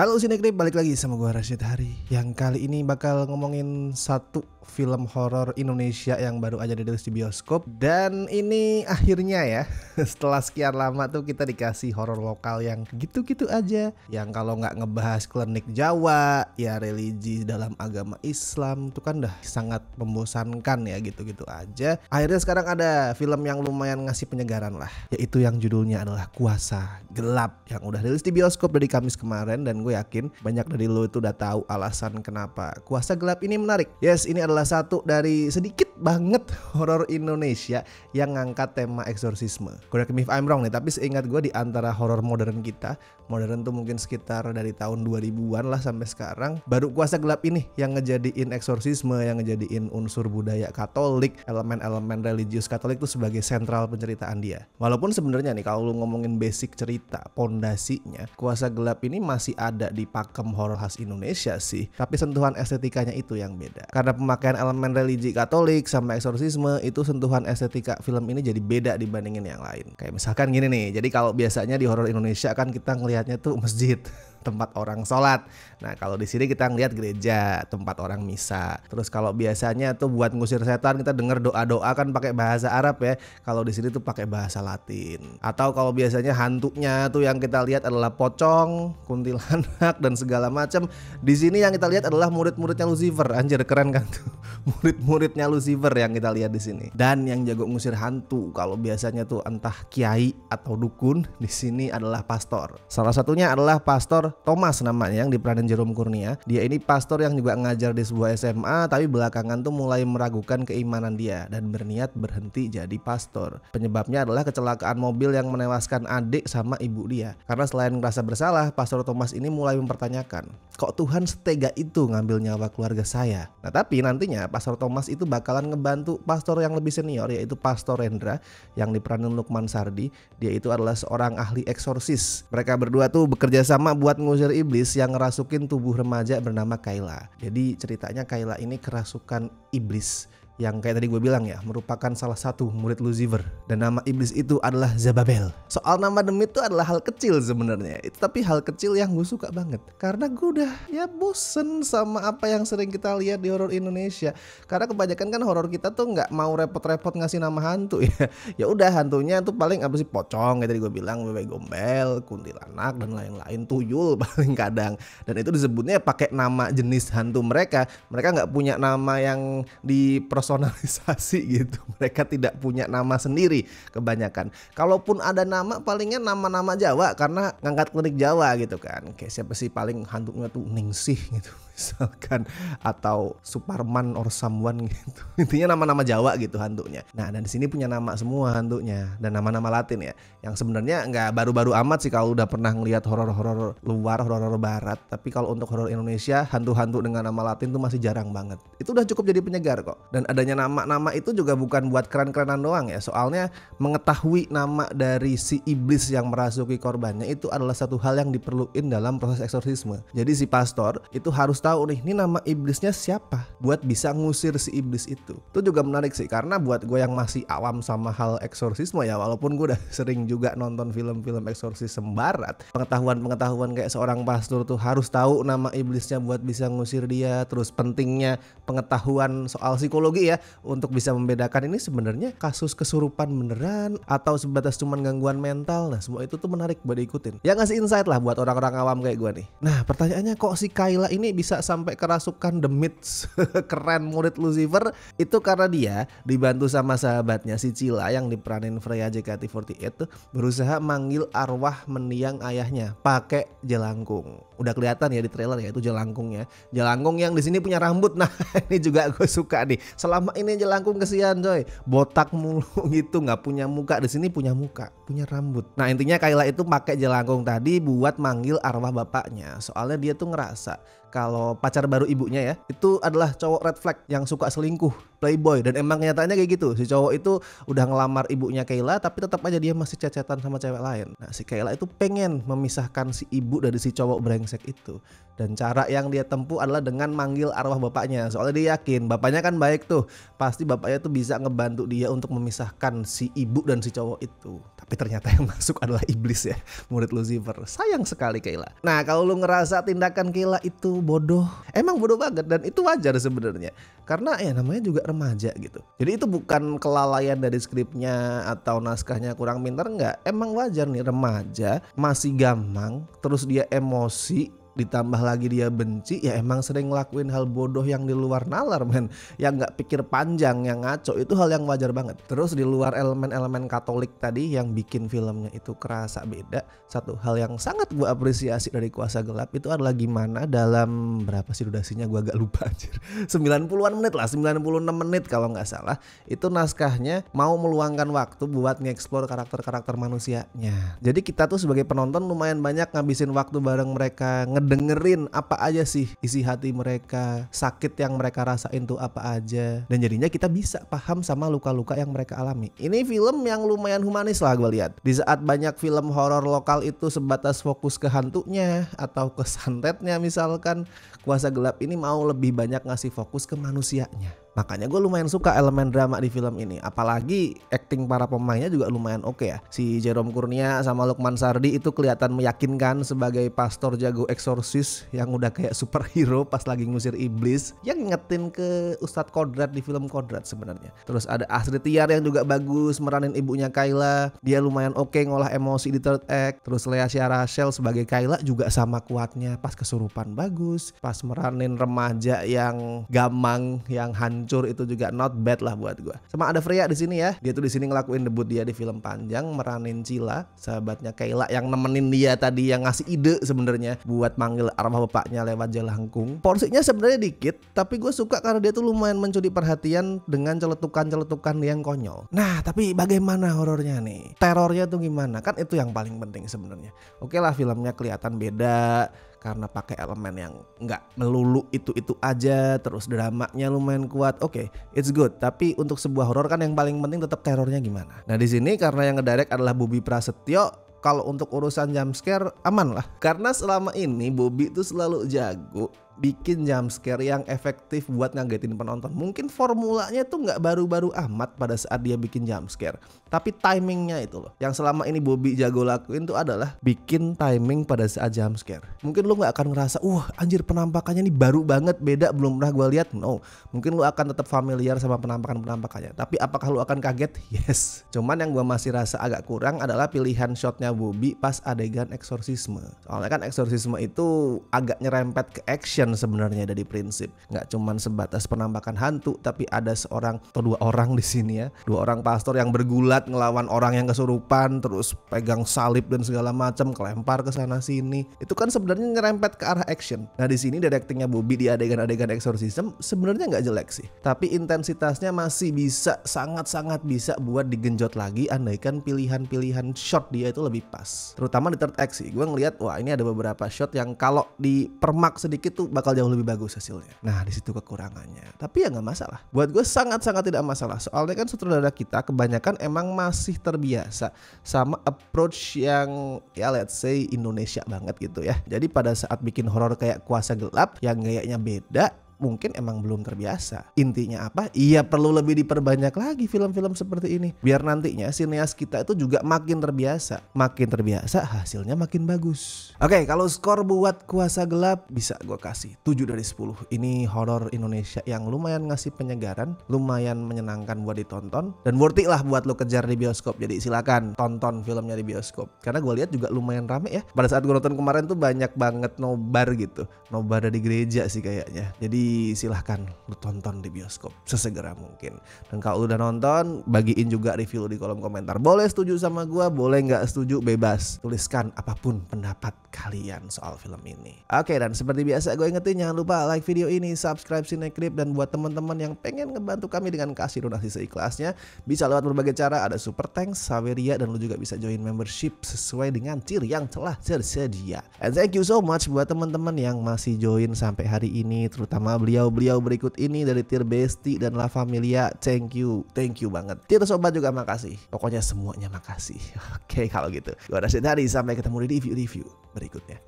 Halo Sinekrip, balik lagi sama gue Rashid Hari Yang kali ini bakal ngomongin satu film horor Indonesia yang baru aja dirilis di bioskop dan ini akhirnya ya setelah sekian lama tuh kita dikasih horor lokal yang gitu-gitu aja yang kalau nggak ngebahas klinik Jawa ya religi dalam agama Islam itu kan dah sangat membosankan ya gitu-gitu aja akhirnya sekarang ada film yang lumayan ngasih penyegaran lah yaitu yang judulnya adalah Kuasa Gelap yang udah rilis di bioskop dari Kamis kemarin dan gue yakin banyak dari lo itu udah tahu alasan kenapa Kuasa Gelap ini menarik yes ini adalah salah satu dari sedikit banget horor Indonesia yang ngangkat tema eksorsisme. Correct me if I'm wrong nih, tapi seingat gue di antara horor modern kita, modern tuh mungkin sekitar dari tahun 2000-an lah sampai sekarang, baru kuasa gelap ini yang ngejadiin eksorsisme, yang ngejadiin unsur budaya Katolik, elemen-elemen religius Katolik itu sebagai sentral penceritaan dia. Walaupun sebenarnya nih kalau lu ngomongin basic cerita, pondasinya, kuasa gelap ini masih ada di pakem horor khas Indonesia sih, tapi sentuhan estetikanya itu yang beda. Karena pemakaian elemen religi Katolik sama eksorsisme itu sentuhan estetika film ini jadi beda dibandingin yang lain. Kayak misalkan gini nih, jadi kalau biasanya di horor Indonesia kan kita ngelihatnya tuh masjid. tempat orang sholat. Nah kalau di sini kita ngelihat gereja tempat orang misa. Terus kalau biasanya tuh buat ngusir setan kita denger doa doa kan pakai bahasa Arab ya. Kalau di sini tuh pakai bahasa Latin. Atau kalau biasanya hantunya tuh yang kita lihat adalah pocong, kuntilanak dan segala macam. Di sini yang kita lihat adalah murid-muridnya Lucifer. Anjir keren kan tuh. Murid-muridnya Lucifer yang kita lihat di sini. Dan yang jago ngusir hantu kalau biasanya tuh entah kiai atau dukun di sini adalah pastor. Salah satunya adalah pastor Thomas namanya yang diperanin Jerome Kurnia. Dia ini pastor yang juga ngajar di sebuah SMA tapi belakangan tuh mulai meragukan keimanan dia dan berniat berhenti jadi pastor. Penyebabnya adalah kecelakaan mobil yang menewaskan adik sama ibu dia. Karena selain merasa bersalah, Pastor Thomas ini mulai mempertanyakan, kok Tuhan setega itu ngambil nyawa keluarga saya? Nah tapi nantinya Pastor Thomas itu bakalan ngebantu pastor yang lebih senior yaitu Pastor Rendra yang diperanin Lukman Sardi. Dia itu adalah seorang ahli eksorsis. Mereka berdua tuh bekerja sama buat ngusir iblis yang ngerasukin tubuh remaja bernama Kayla. Jadi ceritanya Kayla ini kerasukan iblis yang kayak tadi gue bilang ya merupakan salah satu murid Lucifer dan nama iblis itu adalah Zababel. Soal nama demi itu adalah hal kecil sebenarnya, tapi hal kecil yang gue suka banget karena gue udah ya bosen sama apa yang sering kita lihat di horor Indonesia. Karena kebanyakan kan horor kita tuh nggak mau repot-repot ngasih nama hantu ya. Ya udah hantunya tuh paling apa sih pocong kayak tadi gue bilang, bebek gombel, kuntilanak dan lain-lain, tuyul paling kadang. Dan itu disebutnya pakai nama jenis hantu mereka. Mereka nggak punya nama yang di personalisasi gitu. Mereka tidak punya nama sendiri kebanyakan. Kalaupun ada nama palingnya nama-nama Jawa karena ngangkat klinik Jawa gitu kan. Kayak siapa sih paling hantunya tuh Ningsih gitu misalkan atau Superman or someone gitu. Intinya nama-nama Jawa gitu hantunya. Nah, dan di sini punya nama semua hantunya dan nama-nama Latin ya. Yang sebenarnya nggak baru-baru amat sih kalau udah pernah ngelihat horor-horor luar, horor-horor barat, tapi kalau untuk horor Indonesia hantu-hantu dengan nama Latin tuh masih jarang banget. Itu udah cukup jadi penyegar kok. Dan ada adanya nama-nama itu juga bukan buat keren-kerenan doang ya. Soalnya mengetahui nama dari si iblis yang merasuki korbannya itu adalah satu hal yang diperlukan dalam proses eksorsisme. Jadi si pastor itu harus tahu nih ini nama iblisnya siapa buat bisa ngusir si iblis itu. Itu juga menarik sih karena buat gue yang masih awam sama hal eksorsisme ya walaupun gue udah sering juga nonton film-film eksorsisme barat, pengetahuan-pengetahuan kayak seorang pastor tuh harus tahu nama iblisnya buat bisa ngusir dia, terus pentingnya pengetahuan soal psikologi lagi ya untuk bisa membedakan ini sebenarnya kasus kesurupan beneran atau sebatas cuman gangguan mental. Nah, semua itu tuh menarik buat diikutin. Ya ngasih insight lah buat orang-orang awam kayak gue nih. Nah, pertanyaannya kok si Kayla ini bisa sampai kerasukan The Mids keren murid Lucifer itu karena dia dibantu sama sahabatnya si Cila yang diperanin Freya JKT48 tuh berusaha manggil arwah mendiang ayahnya pakai jelangkung. Udah kelihatan ya di trailer ya itu jelangkungnya. Jelangkung yang di sini punya rambut. Nah, ini juga gue suka nih selama ini aja langkung kesian coy botak mulu gitu nggak punya muka di sini punya muka punya rambut. Nah intinya Kayla itu pakai jelangkung tadi buat manggil arwah bapaknya. Soalnya dia tuh ngerasa kalau pacar baru ibunya ya itu adalah cowok red flag yang suka selingkuh playboy dan emang kenyataannya kayak gitu si cowok itu udah ngelamar ibunya Kayla tapi tetap aja dia masih cecetan sama cewek lain nah si Kayla itu pengen memisahkan si ibu dari si cowok brengsek itu dan cara yang dia tempuh adalah dengan manggil arwah bapaknya soalnya dia yakin bapaknya kan baik tuh pasti bapaknya tuh bisa ngebantu dia untuk memisahkan si ibu dan si cowok itu tapi ternyata yang masuk adalah iblis ya, murid Lucifer. Sayang sekali Kayla. Nah, kalau lu ngerasa tindakan Kayla itu bodoh, emang bodoh banget dan itu wajar sebenarnya. Karena ya namanya juga remaja gitu. Jadi itu bukan kelalaian dari skripnya atau naskahnya kurang pintar enggak. Emang wajar nih remaja masih gampang, terus dia emosi, ditambah lagi dia benci ya emang sering ngelakuin hal bodoh yang di luar nalar men yang nggak pikir panjang yang ngaco itu hal yang wajar banget terus di luar elemen-elemen Katolik tadi yang bikin filmnya itu kerasa beda satu hal yang sangat gue apresiasi dari Kuasa Gelap itu adalah gimana dalam berapa sih durasinya gue agak lupa anjir 90-an menit lah 96 menit kalau nggak salah itu naskahnya mau meluangkan waktu buat ngeksplor karakter-karakter manusianya jadi kita tuh sebagai penonton lumayan banyak ngabisin waktu bareng mereka ngedengerin apa aja sih isi hati mereka, sakit yang mereka rasain tuh apa aja. Dan jadinya kita bisa paham sama luka-luka yang mereka alami. Ini film yang lumayan humanis lah gue lihat. Di saat banyak film horor lokal itu sebatas fokus ke hantunya atau ke santetnya misalkan, Kuasa Gelap ini mau lebih banyak ngasih fokus ke manusianya. Makanya gue lumayan suka elemen drama di film ini. Apalagi acting para pemainnya juga lumayan oke okay ya. Si Jerome Kurnia sama Lukman Sardi itu kelihatan meyakinkan sebagai pastor jago eksorsis yang udah kayak superhero pas lagi ngusir iblis. Yang ngetin ke Ustadz Kodrat di film Kodrat sebenarnya. Terus ada Asri Tiar yang juga bagus meranin ibunya Kayla. Dia lumayan oke okay ngolah emosi di third act. Terus Lea Shell sebagai Kayla juga sama kuatnya. Pas kesurupan bagus. Pas meranin remaja yang gamang, yang hand hancur itu juga not bad lah buat gue. Sama ada Freya di sini ya. Dia tuh di sini ngelakuin debut dia di film panjang meranin Cila, sahabatnya Kayla yang nemenin dia tadi yang ngasih ide sebenarnya buat manggil arwah bapaknya lewat jelangkung. Porsinya sebenarnya dikit, tapi gue suka karena dia tuh lumayan mencuri perhatian dengan celetukan-celetukan yang konyol. Nah, tapi bagaimana horornya nih? Terornya tuh gimana? Kan itu yang paling penting sebenarnya. Oke okay lah filmnya kelihatan beda karena pakai elemen yang nggak melulu itu itu aja terus dramanya lumayan kuat oke okay, it's good tapi untuk sebuah horor kan yang paling penting tetap terornya gimana nah di sini karena yang ngedirect adalah Bobby Prasetyo kalau untuk urusan jump scare aman lah karena selama ini Bobby itu selalu jago bikin jumpscare scare yang efektif buat ngagetin penonton. Mungkin formulanya tuh nggak baru-baru amat pada saat dia bikin jumpscare. scare, tapi timingnya itu loh. Yang selama ini Bobby jago lakuin tuh adalah bikin timing pada saat jumpscare. scare. Mungkin lu nggak akan ngerasa, wah anjir penampakannya ini baru banget, beda belum pernah gue lihat. No, mungkin lu akan tetap familiar sama penampakan-penampakannya. Tapi apakah lu akan kaget? Yes. Cuman yang gue masih rasa agak kurang adalah pilihan shotnya Bobby pas adegan eksorsisme. Soalnya kan eksorsisme itu agak nyerempet ke action keren sebenarnya dari prinsip. Nggak cuman sebatas penampakan hantu, tapi ada seorang atau dua orang di sini ya, dua orang pastor yang bergulat ngelawan orang yang kesurupan, terus pegang salib dan segala macam, kelempar ke sana sini. Itu kan sebenarnya nyerempet ke arah action. Nah di sini directingnya Bobby di adegan-adegan exorcism sebenarnya nggak jelek sih, tapi intensitasnya masih bisa sangat-sangat bisa buat digenjot lagi, andaikan pilihan-pilihan shot dia itu lebih pas. Terutama di third act sih, gue ngelihat wah ini ada beberapa shot yang kalau dipermak sedikit tuh bakal jauh lebih bagus hasilnya. Nah di situ kekurangannya. Tapi ya nggak masalah. Buat gue sangat-sangat tidak masalah. Soalnya kan sutradara kita kebanyakan emang masih terbiasa sama approach yang ya let's say Indonesia banget gitu ya. Jadi pada saat bikin horor kayak kuasa gelap yang gayanya beda, mungkin emang belum terbiasa. Intinya apa? Iya perlu lebih diperbanyak lagi film-film seperti ini. Biar nantinya sineas kita itu juga makin terbiasa. Makin terbiasa hasilnya makin bagus. Oke kalau skor buat Kuasa Gelap bisa gue kasih 7 dari 10. Ini horor Indonesia yang lumayan ngasih penyegaran. Lumayan menyenangkan buat ditonton. Dan worth it lah buat lo kejar di bioskop. Jadi silakan tonton filmnya di bioskop. Karena gue lihat juga lumayan rame ya. Pada saat gue nonton kemarin tuh banyak banget nobar gitu. Nobar ada di gereja sih kayaknya. Jadi silahkan lu tonton di bioskop sesegera mungkin. Dan kalau udah nonton, bagiin juga review lu di kolom komentar. Boleh setuju sama gua, boleh nggak setuju, bebas. Tuliskan apapun pendapat kalian soal film ini. Oke, dan seperti biasa gue ingetin jangan lupa like video ini, subscribe Sinekrip dan buat teman-teman yang pengen ngebantu kami dengan kasih donasi seikhlasnya, bisa lewat berbagai cara ada Super Thanks, Saveria dan lu juga bisa join membership sesuai dengan tier yang telah tersedia. And thank you so much buat teman-teman yang masih join sampai hari ini terutama beliau-beliau berikut ini dari Tir Besti dan La Familia. Thank you, thank you banget. Tir Sobat juga makasih. Pokoknya semuanya makasih. Oke kalau gitu. Gue Rasid Hari, sampai ketemu di review-review berikutnya.